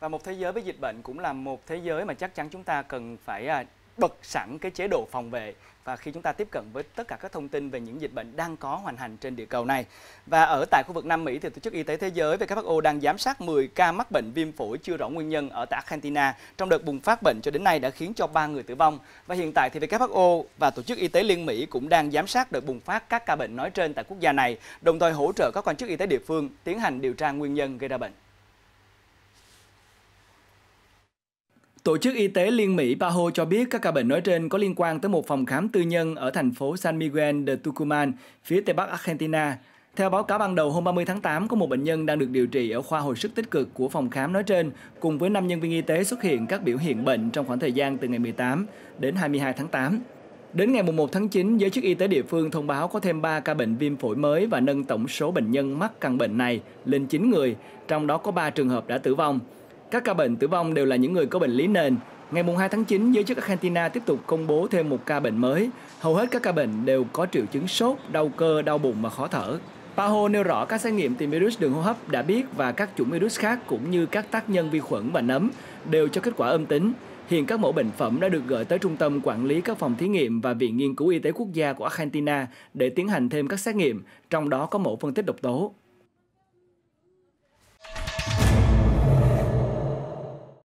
Và một thế giới với dịch bệnh cũng là một thế giới mà chắc chắn chúng ta cần phải à, bật sẵn cái chế độ phòng vệ và khi chúng ta tiếp cận với tất cả các thông tin về những dịch bệnh đang có hoành hành trên địa cầu này. Và ở tại khu vực Nam Mỹ thì Tổ chức Y tế Thế giới WHO đang giám sát 10 ca mắc bệnh viêm phổi chưa rõ nguyên nhân ở tại Argentina. Trong đợt bùng phát bệnh cho đến nay đã khiến cho 3 người tử vong. Và hiện tại thì WHO và Tổ chức Y tế Liên Mỹ cũng đang giám sát đợt bùng phát các ca bệnh nói trên tại quốc gia này, đồng thời hỗ trợ các quan chức y tế địa phương tiến hành điều tra nguyên nhân gây ra bệnh. Tổ chức Y tế Liên Mỹ PAHO cho biết các ca bệnh nói trên có liên quan tới một phòng khám tư nhân ở thành phố San Miguel de Tucumán, phía tây bắc Argentina. Theo báo cáo ban đầu hôm 30 tháng 8, có một bệnh nhân đang được điều trị ở khoa hồi sức tích cực của phòng khám nói trên, cùng với 5 nhân viên y tế xuất hiện các biểu hiện bệnh trong khoảng thời gian từ ngày 18 đến 22 tháng 8. Đến ngày 1 tháng 9, giới chức y tế địa phương thông báo có thêm 3 ca bệnh viêm phổi mới và nâng tổng số bệnh nhân mắc căn bệnh này lên 9 người, trong đó có 3 trường hợp đã tử vong. Các ca bệnh tử vong đều là những người có bệnh lý nền. Ngày 2 tháng 9, giới chức Argentina tiếp tục công bố thêm một ca bệnh mới. Hầu hết các ca bệnh đều có triệu chứng sốt, đau cơ, đau bụng và khó thở. Paho nêu rõ các xét nghiệm tìm virus đường hô hấp đã biết và các chủng virus khác cũng như các tác nhân vi khuẩn và nấm đều cho kết quả âm tính. Hiện các mẫu bệnh phẩm đã được gửi tới Trung tâm Quản lý các phòng thí nghiệm và Viện Nghiên cứu Y tế Quốc gia của Argentina để tiến hành thêm các xét nghiệm, trong đó có mẫu phân tích độc tố.